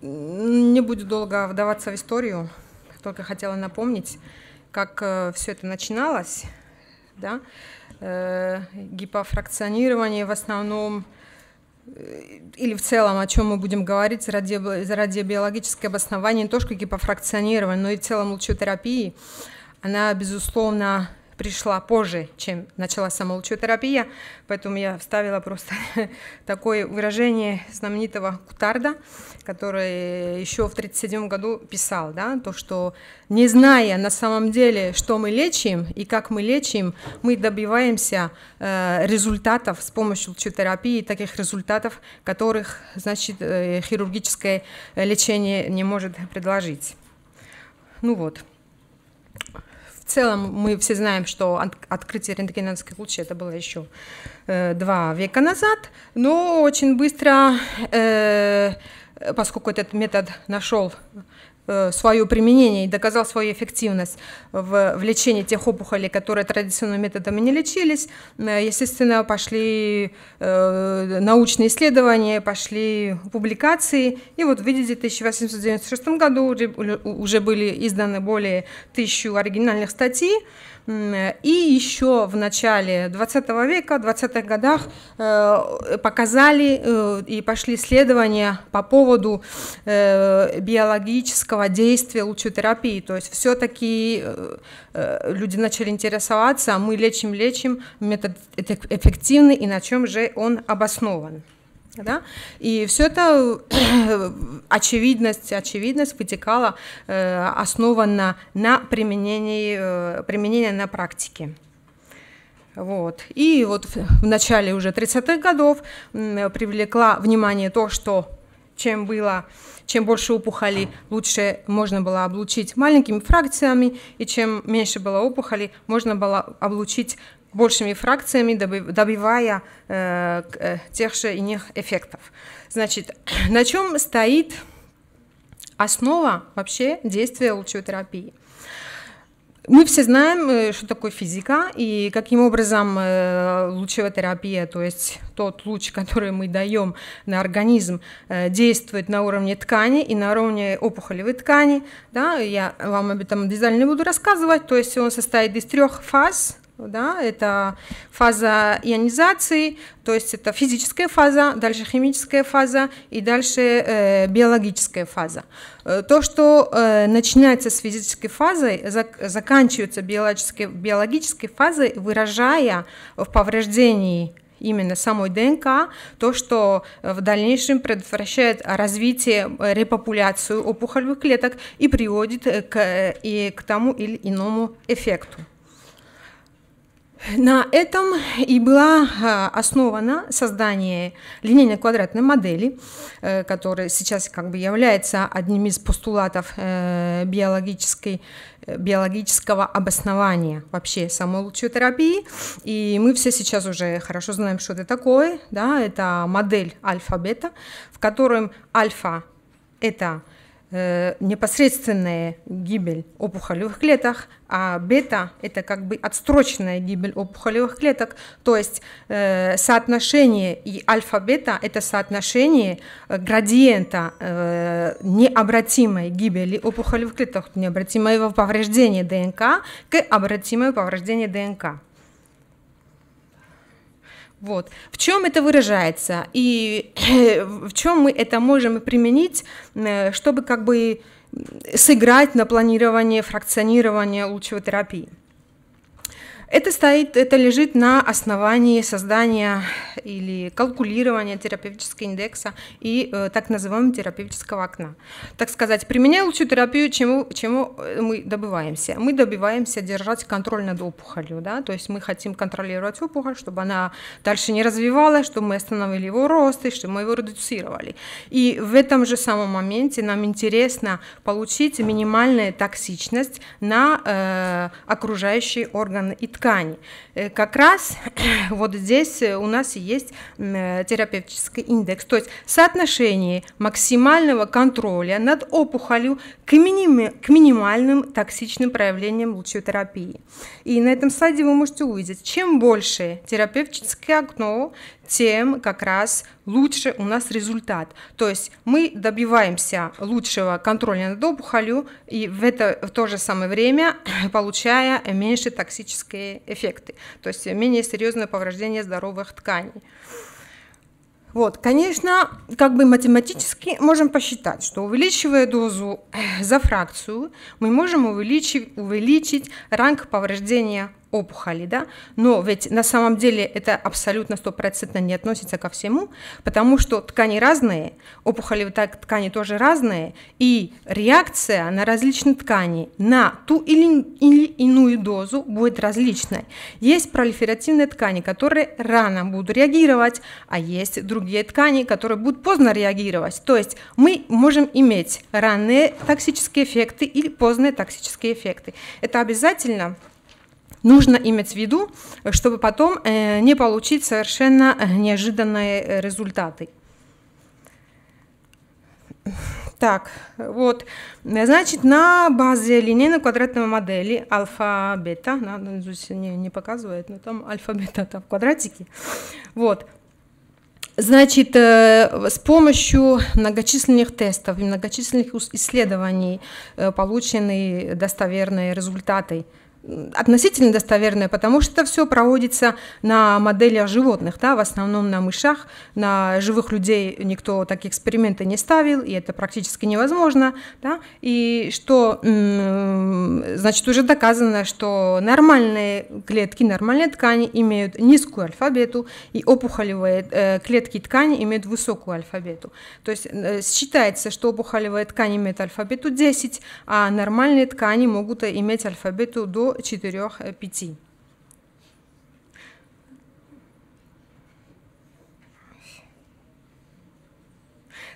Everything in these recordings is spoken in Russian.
Не буду долго вдаваться в историю, только хотела напомнить, как э, все это начиналось. Да? Э, гипофракционирование в основном э, или в целом, о чем мы будем говорить, ради, ради биологическое обоснование не только гипофракционирования, но и в целом терапии она, безусловно, пришла позже, чем началась самолчотерапия, поэтому я вставила просто такое выражение знаменитого Кутарда, который еще в 1937 году писал, да, то, что не зная на самом деле, что мы лечим и как мы лечим, мы добиваемся э, результатов с помощью лучетерапии, таких результатов, которых, значит, э, хирургическое лечение не может предложить. Ну вот целом мы все знаем, что открытие рентгеновской лучи это было еще э, два века назад, но очень быстро, э, поскольку этот метод нашел Э, свое применение и доказал свою эффективность в, в лечении тех опухолей, которые традиционными методами не лечились. Э, естественно, пошли э, научные исследования, пошли публикации. И вот, видите, в 1896 году уже были изданы более тысячи оригинальных статей. И еще в начале 20 века, 20-х годах э, показали э, и пошли исследования по поводу э, биологического действия лучетерапии. То есть все-таки люди начали интересоваться, а мы лечим-лечим, метод эффективный и на чем же он обоснован. Да? И все это э, очевидность, очевидность вытекала, э, основана на применении, э, применении на практике. Вот. И вот в начале уже 30-х годов привлекла внимание то, что чем было, чем больше опухоли, лучше можно было облучить маленькими фракциями, и чем меньше было опухоли, можно было облучить большими фракциями, добивая э, э, тех же и них эффектов. Значит, на чем стоит основа вообще действия лучевой терапии? Мы все знаем, э, что такое физика и каким образом э, лучевая терапия, то есть тот луч, который мы даем на организм, действует на уровне ткани и на уровне опухолевой ткани. Да, я вам об этом детально не буду рассказывать. То есть он состоит из трех фаз да, это фаза ионизации, то есть это физическая фаза, дальше химическая фаза и дальше э, биологическая фаза. Э, то, что э, начинается с физической фазы, зак заканчивается биологической, биологической фазой, выражая в повреждении именно самой ДНК, то, что в дальнейшем предотвращает развитие, э, репопуляцию опухолевых клеток и приводит э, к, и к тому или иному эффекту. На этом и была а, основана создание линейно-квадратной модели, э, которая сейчас как бы является одним из постулатов э, биологической э, биологического обоснования вообще самой лучшей терапии. И мы все сейчас уже хорошо знаем, что это такое. Да? Это модель альфа-бета, в котором альфа – это – Э, непосредственная гибель опухолевых клеток, а бета – это как бы отстроченная гибель опухолевых клеток, то есть э, соотношение и альфа-бета – это соотношение э, градиента э, необратимой гибели опухолевых клеток, необратимого повреждения ДНК к обратимому повреждению ДНК. Вот. В чем это выражается и э, в чем мы это можем применить, э, чтобы как бы сыграть на планирование фракционирование лучевой терапии? Это стоит, это лежит на основании создания или калькулирования терапевтического индекса и э, так называемого терапевтического окна. Так сказать, применяя лучшую терапию, чему, чему э, мы добиваемся? Мы добиваемся держать контроль над опухолью, да, то есть мы хотим контролировать опухоль, чтобы она дальше не развивалась, чтобы мы остановили его рост и чтобы мы его редуцировали. И в этом же самом моменте нам интересно получить минимальную токсичность на э, окружающие органы и ткани. Э, как раз вот здесь э, у нас есть э, терапевтический индекс, то есть соотношение максимального контроля над опухолью к, миним, к минимальным токсичным проявлениям лучетерапии. И на этом слайде вы можете увидеть, чем больше терапевтическое окно, тем как раз лучше у нас результат. То есть мы добиваемся лучшего контроля над опухолью и в, это, в то же самое время получая меньше токсические эффекты, то есть менее серьезное повреждение здоровых тканей. Вот, конечно, как бы математически можем посчитать, что увеличивая дозу э, за фракцию, мы можем увеличить, увеличить ранг повреждения опухоли, да, но ведь на самом деле это абсолютно стопроцентно не относится ко всему, потому что ткани разные, опухоли так, ткани тоже разные, и реакция на различные ткани на ту или, или иную дозу будет различной. Есть пролиферативные ткани, которые рано будут реагировать, а есть другие ткани, которые будут поздно реагировать. То есть мы можем иметь ранние токсические эффекты или поздние токсические эффекты. Это обязательно нужно иметь в виду, чтобы потом э, не получить совершенно э, неожиданные э, результаты. Так, вот, значит, на базе линейной квадратной модели альфа-бета, ну, не, не показывает, но там альфа-бета там в квадратике, вот, Значит, с помощью многочисленных тестов и многочисленных исследований получены достоверные результаты относительно достоверная, потому что все проводится на моделях животных, да, в основном на мышах, на живых людей никто такие эксперименты не ставил, и это практически невозможно, да, и что, значит, уже доказано, что нормальные клетки, нормальные ткани имеют низкую альфабету, и опухолевые э, клетки ткани имеют высокую альфабету. То есть э, считается, что опухолевая ткань имеет альфабету 10, а нормальные ткани могут иметь альфабету до 4-5. Э,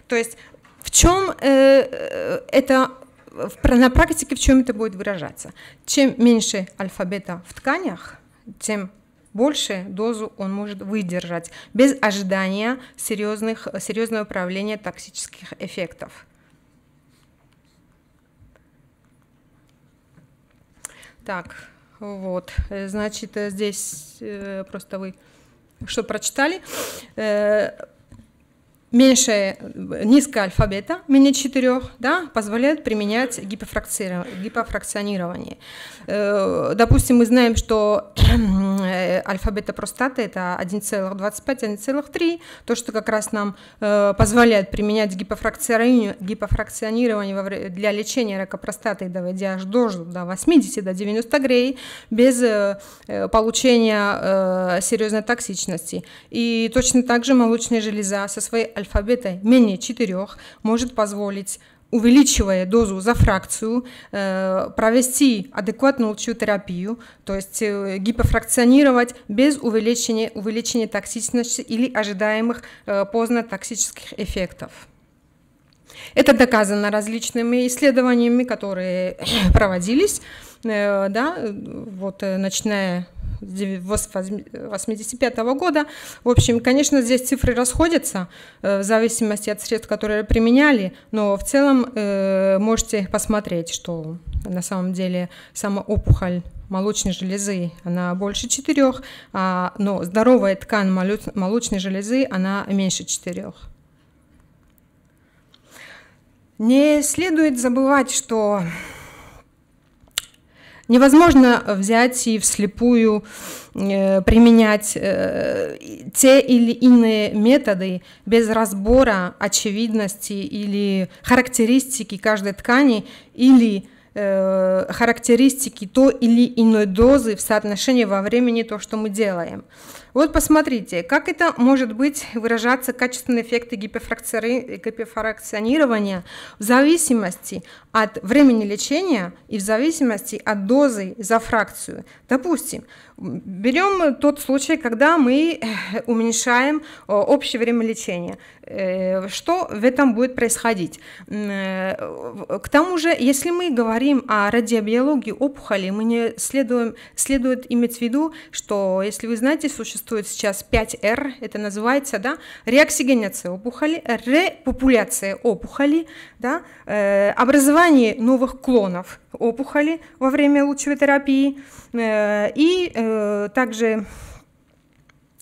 То есть в чем э, э, это на практике в чем это будет выражаться? Чем меньше альфабета в тканях, тем больше дозу он может выдержать без ожидания серьезных, серьезного проявления токсических эффектов. Так, вот, э, значит, э, здесь э, просто вы что прочитали меньше, э, низкого альфабета, менее четырех, да, позволяет применять гипофракционирование. Э, допустим, мы знаем, что э, альфабета простаты – это 1,25-1,3, то, что как раз нам позволяет применять гипофракционирование, для лечения рака простаты, доводя аж до, до 80, до 90 грей, без получения серьезной токсичности. И точно так же молочная железа со своей альфабета менее четырех может позволить увеличивая дозу за фракцию, э, провести адекватную лучевую терапию, то есть э, гипофракционировать без увеличения, увеличения токсичности или ожидаемых э, поздно токсических эффектов. Это доказано различными исследованиями, которые проводились, да, вот, начиная 1985 года. В общем, конечно, здесь цифры расходятся э, в зависимости от средств, которые применяли, но в целом э, можете посмотреть, что на самом деле сама опухоль молочной железы, она больше четырех, а но здоровая ткань молочной железы, она меньше четырех. Не следует забывать, что Невозможно взять и вслепую э, применять э, те или иные методы без разбора очевидности или характеристики каждой ткани или э, характеристики той или иной дозы в соотношении во времени то, что мы делаем. Вот посмотрите, как это может быть выражаться качественные эффекты гиперфракционирования в зависимости от времени лечения и в зависимости от дозы за фракцию. Допустим, берем тот случай, когда мы э, уменьшаем э, общее время лечения. Э, что в этом будет происходить? К тому же, если мы говорим о радиобиологии опухоли, мы не следуем, следует иметь в виду, что, если вы знаете, существует присутствует сейчас 5R, это называется да, реоксигенация опухоли, репопуляция опухоли, да, э, образование новых клонов опухоли во время лучевой терапии э, и э, также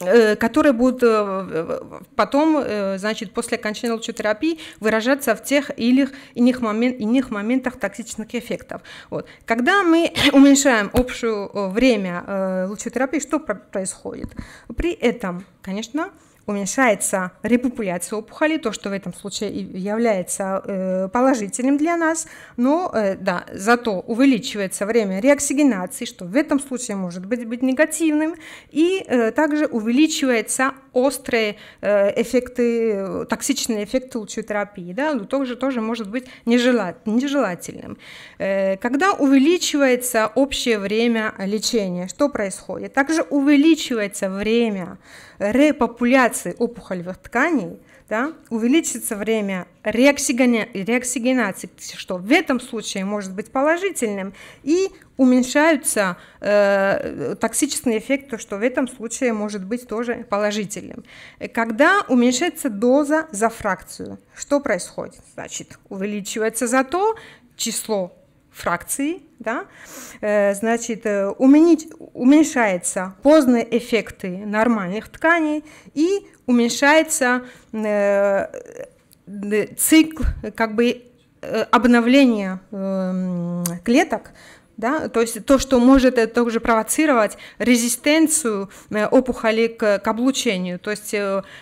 Э, которые будут э, потом, э, значит, после окончания лучетерапии выражаться в тех или иных, момент, иных моментах токсичных эффектов. Вот. Когда мы уменьшаем общее время лучетерапии, что происходит? При этом, конечно, уменьшается репопуляция опухоли, то, что в этом случае является э, положительным для нас, но э, да, зато увеличивается время реоксигенации, что в этом случае может быть, быть негативным, и э, также увеличивается острые эффекты, токсичные эффекты лучетерапии, да, но тоже, тоже может быть нежелательным. Когда увеличивается общее время лечения, что происходит? Также увеличивается время репопуляции локализации опухолевых тканей, да, увеличится время реоксигенации, что в этом случае может быть положительным, и уменьшаются э, токсический эффект, что в этом случае может быть тоже положительным. Когда уменьшается доза за фракцию, что происходит? Значит, увеличивается зато число фракции, да, э, значит, э, уменить, уменьшаются поздные эффекты нормальных тканей и уменьшается э, цикл как бы обновления эм, клеток, да, то есть то, что может также провоцировать резистенцию опухоли к, к облучению, то есть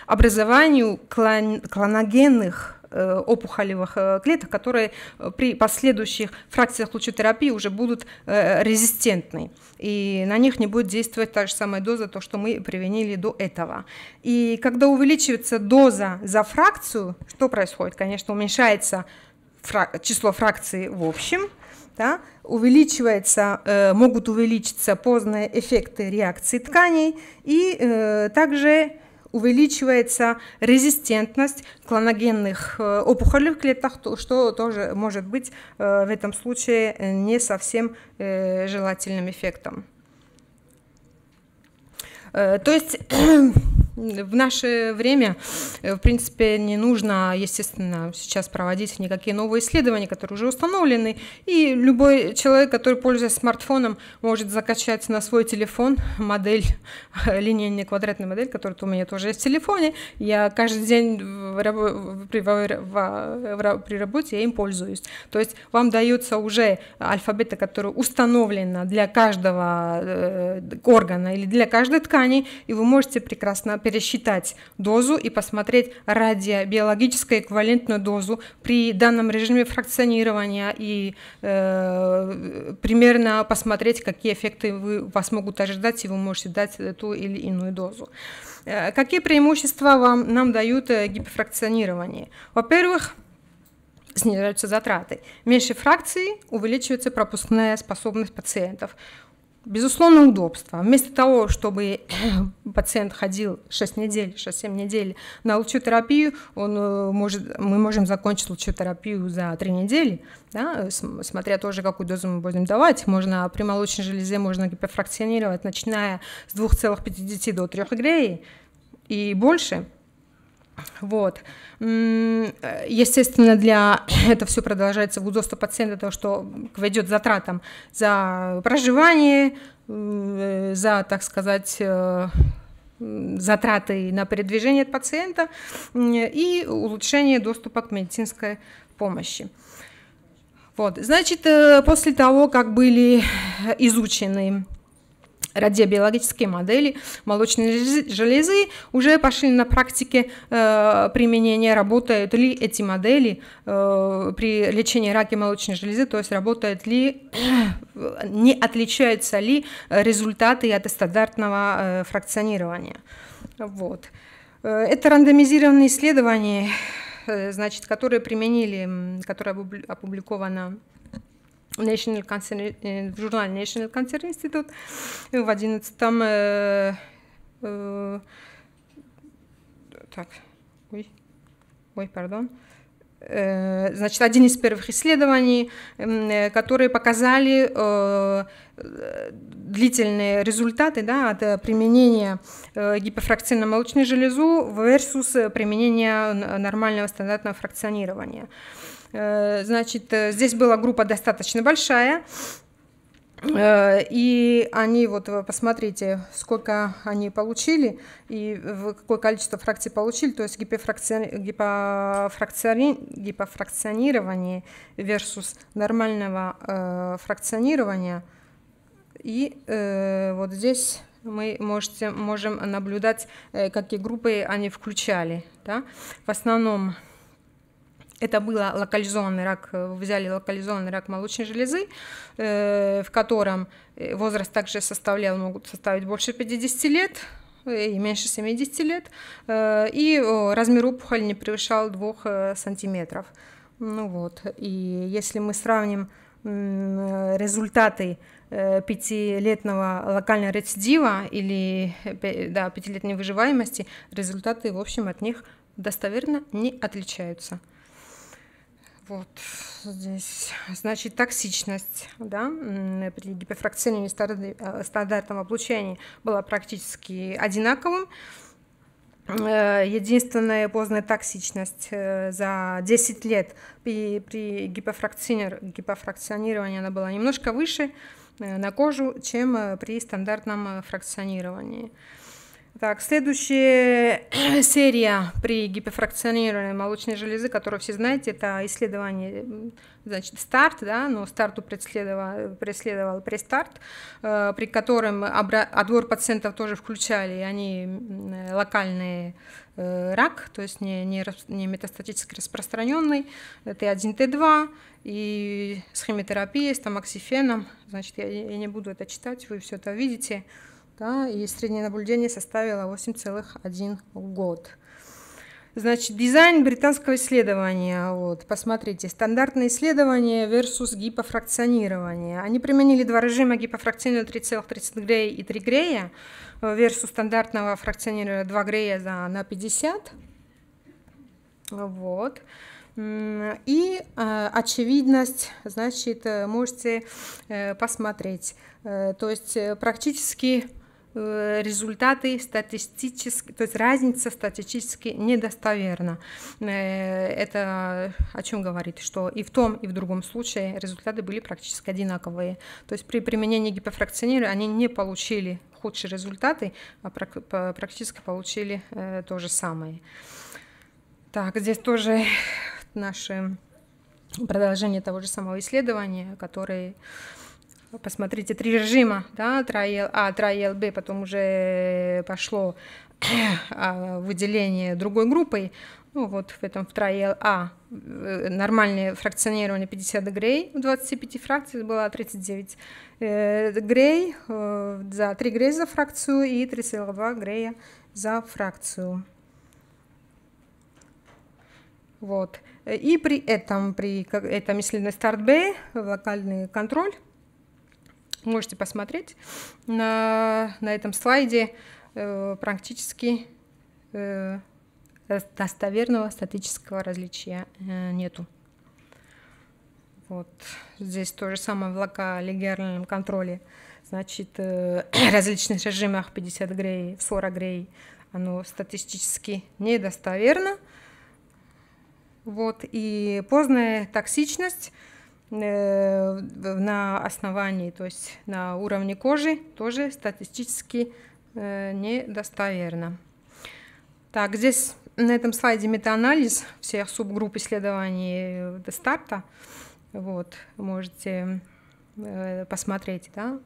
образованию клон, клоногенных Э, опухолевых э, клеток, которые э, при последующих фракциях лучетерапии уже будут резистентны, и на них не будет действовать та же самая доза, то, что мы применили до этого. И когда увеличивается доза за фракцию, что происходит? Конечно, уменьшается число фракций в общем, да, увеличивается, э, могут увеличиться поздние эффекты реакции тканей и э, также увеличивается резистентность клоногенных э, опухолей в клетках, что тоже может быть э, в этом случае э, не совсем желательным эффектом. То есть в наше время, э, в принципе, не нужно, естественно, сейчас проводить никакие новые исследования, которые уже установлены, и любой человек, который пользуется смартфоном, может закачать на свой телефон модель, линейная квадратная модель, которая у меня тоже есть в телефоне. Я каждый день при работе я им пользуюсь. То есть вам дается уже альфабета, который установлена для каждого э, органа или для каждой ткани, и вы можете прекрасно пересчитать дозу и посмотреть радиобиологическую эквивалентную дозу при данном режиме фракционирования и э, примерно посмотреть, какие эффекты вы, вас могут ожидать, и вы можете дать ту или иную дозу. Э, какие преимущества вам, нам дают э, гиперфракционирование? Во-первых, снижаются затраты. Меньше фракции увеличивается пропускная способность пациентов. Безусловно, удобство. Вместо того, чтобы э, пациент ходил 6 недель, 6-7 недель на лучетерапию, он э, может, мы можем закончить лучетерапию за 3 недели, да, смотря тоже, какую дозу мы будем давать. Можно при молочной железе можно гиперфракционировать, начиная с 2,5 до 3 грей и больше – вот. Естественно, для это все продолжается в УЗО 100%, то, что ведет затратам за проживание, э, за, так сказать, э, затраты на передвижение пациента и улучшение доступа к медицинской помощи. Вот. Значит, э, после того, как были изучены радиобиологические модели молочной железы уже пошли на практике э, применения, работают ли эти модели э, при лечении рака молочной железы, то есть работают ли, не отличаются ли результаты от стандартного э, фракционирования. Вот. Э, это рандомизированные исследования, э, значит, которые применили, которое опубликовано National Cancer, э, в журнале National Cancer Institute в 11 э, э, так, ой, ой, пардон, э, значит, один из первых исследований, э, которые показали длительные результаты да, от применения гипофракционной молочной железы versus применения нормального стандартного фракционирования. Э, значит, э, здесь была группа достаточно большая. Э, и они, вот посмотрите, сколько они получили и какое количество фракций получили, то есть гипофракци... гипофракционирование versus нормального э, фракционирования. И э, вот здесь мы можете, можем наблюдать, какие группы они включали. Да? В основном это был локализованный рак, э, взяли локализованный рак молочной железы, э, в котором э, возраст также составлял, могут составить больше 50 лет, и меньше 70 лет, и размер опухоли не превышал 2 сантиметров. Ну вот, и если мы сравним результаты пятилетнего локального рецидива или да, пятилетней выживаемости, результаты, в общем, от них достоверно не отличаются. Вот здесь. Значит, токсичность да, при гиперфракционном э, стандартном облучении была практически одинаковым. Э, единственная поздная токсичность э, за 10 лет при, при гипофракционировании она была немножко выше на кожу, чем при стандартном фракционировании. Так, следующая серия при гиперфракционировании молочной железы, которую все знаете, это исследование, значит, старт, да, но старту преследовал, преследовал престарт, э, при котором отбор пациентов тоже включали, и они э, локальные э, рак, то есть не, не, не метастатически распространенный, Т1, Т2, и с химиотерапией, с тамоксифеном, значит, я, я не буду это читать, вы все это видите, да, и среднее наблюдение составило 8,1 год. Значит, дизайн британского исследования. Вот, посмотрите, стандартное исследование versus гипофракционирование. Они применили два режима гипофракционирования 3,30 грея и 3 грея versus стандартного фракционирования 2 грея за, на 50. Вот. И э, очевидность, значит, э, можете э, посмотреть. Э, то есть э, практически Э, результаты статистически, то есть разница статистически недостоверна. Э, это о чем говорит, что и в том, и в другом случае результаты были практически одинаковые. То есть при применении гипофракционера они не получили худшие результаты, а практически получили э, то же самое. Так, здесь тоже наше продолжение того же самого исследования, который ну, посмотрите, три режима, да, trial А, trial Б, потом уже пошло а, выделение другой группой, ну вот в этом в trial А э, нормальное фракционирование 50 грей, в 25 фракциях было 39 э, грей, э, за 3 грей за фракцию и 3,2 грея за фракцию. Вот. И при этом, при этом исследовании старт Б, локальный контроль можете посмотреть на, на этом слайде э, практически э, достоверного статического различия э, нету. Вот здесь то же самое в локалигеральном контроле. Значит, э, различных режимах 50 грей, 40 грей, оно статистически недостоверно. Вот, и поздная токсичность – Э, на основании, то есть на уровне кожи, тоже статистически э, недостоверно. Так, здесь на этом слайде метаанализ всех субгрупп исследований до старта. Вот, можете э, посмотреть, да.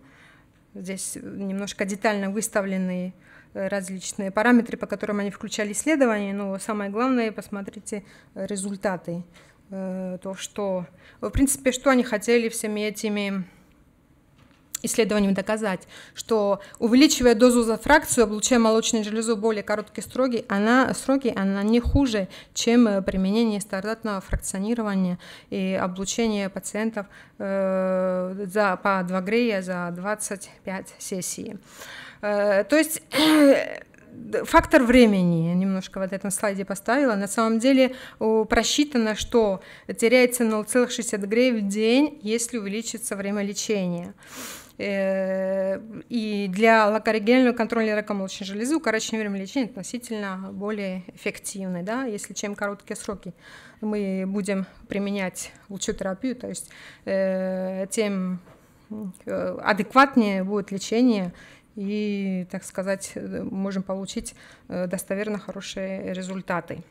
Здесь немножко детально выставлены различные параметры, по которым они включали исследования, но самое главное, посмотрите результаты Э, то, что, в принципе, что они хотели всеми этими исследованиями доказать, что увеличивая дозу за фракцию, облучая молочную железу более короткие сроки, она, сроки, она не хуже, чем э, применение стандартного фракционирования и облучение пациентов э, за, по 2 грея за 25 сессий. Э, то есть фактор времени немножко вот этом слайде поставила. На самом деле просчитано, что теряется 0,60 грей в день, если увеличится время лечения. Э, и для локорегионального контроля рака молочной железы укороченное время лечения относительно более эффективны. Да? Если чем короткие сроки мы будем применять лучшую терапию, то есть э, тем э, адекватнее будет лечение и, так сказать, можем получить э, достоверно хорошие результаты.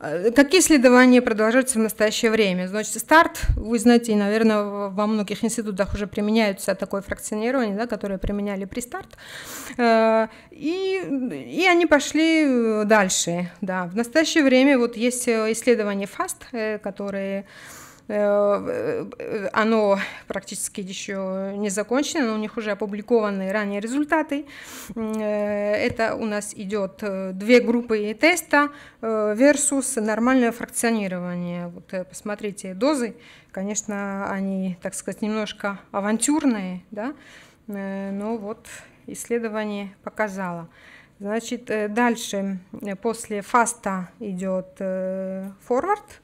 Э, какие исследования продолжаются в настоящее время? Значит, старт, вы знаете, наверное, во многих институтах уже применяются такое фракционирование, да, которое применяли при старт. Э, и, и они пошли дальше. Да. В настоящее время вот есть исследования FAST, которые Э, э, оно практически еще не закончено, но у них уже опубликованы ранее результаты. Э, это у нас идет две группы теста versus нормальное фракционирование. Вот посмотрите дозы, конечно, они, так сказать, немножко авантюрные, да, но вот исследование показало. Значит, дальше после фаста идет форвард –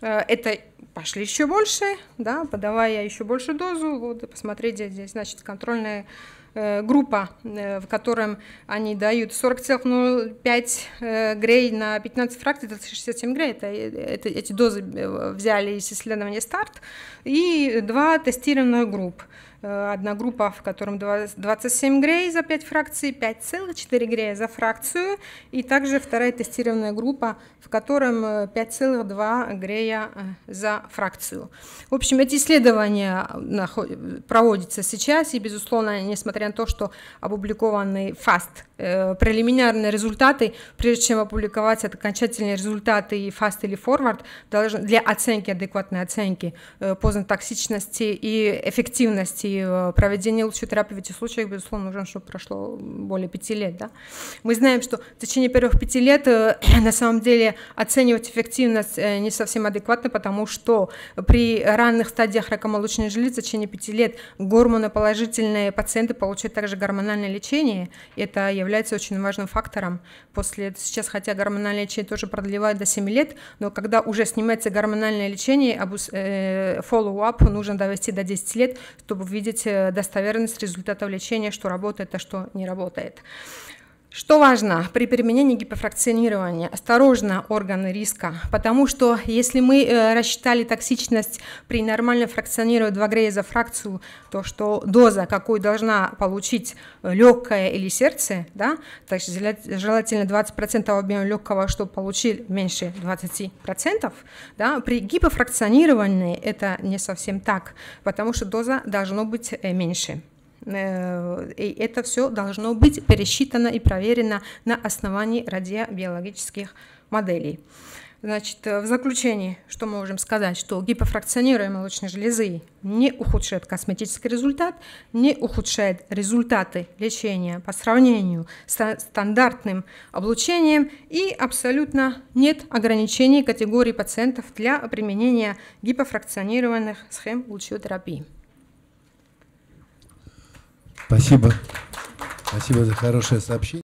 Э, это пошли еще больше, да, подавая еще большую дозу, вот, посмотреть здесь, значит, контрольная. Э, группа, э, в котором они дают 40,05 э, грей на 15 фракций, это 67 грей, это, это, эти дозы взяли из исследования старт, и два тестированных группы одна группа, в котором 27 грей за 5 фракций, 5,4 грея за фракцию, и также вторая тестированная группа, в котором 5,2 грея за фракцию. В общем, эти исследования проводятся сейчас, и, безусловно, несмотря несмотря на то, что опубликованы фаст, э, прелиминарные результаты, прежде чем опубликовать окончательные результаты и фаст или форвард, должны, для оценки, адекватной оценки э, поздно токсичности и эффективности э, проведения лучшей терапии в этих случаях, безусловно, нужно, чтобы прошло более пяти лет. Да? Мы знаем, что в течение первых пяти лет э, на самом деле оценивать эффективность э, не совсем адекватно, потому что при ранних стадиях рака молочной железы в течение пяти лет гормоноположительные пациенты получают получать также гормональное лечение. Это является очень важным фактором. После сейчас, хотя гормональное лечение тоже продлевают до 7 лет, но когда уже снимается гормональное лечение, э, follow-up нужно довести до 10 лет, чтобы увидеть э, достоверность результатов лечения, что работает, а что не работает. Что важно при применении гипофракционирования? Осторожно органы риска, потому что если мы э, рассчитали токсичность при нормально фракционировании 2 грея за фракцию, то что доза, какую должна получить э, легкое или сердце, да, то есть желательно 20% объема легкого, чтобы получили меньше 20%, да, при гипофракционировании это не совсем так, потому что доза должна быть э, меньше. Э, и это все должно быть пересчитано и проверено на основании радиобиологических моделей. Значит, э, в заключении, что мы можем сказать, что гипофракционируя молочной железы не ухудшает косметический результат, не ухудшает результаты лечения по сравнению с стандартным облучением и абсолютно нет ограничений категории пациентов для применения гипофракционированных схем лучевой терапии. Спасибо. Спасибо за хорошее сообщение.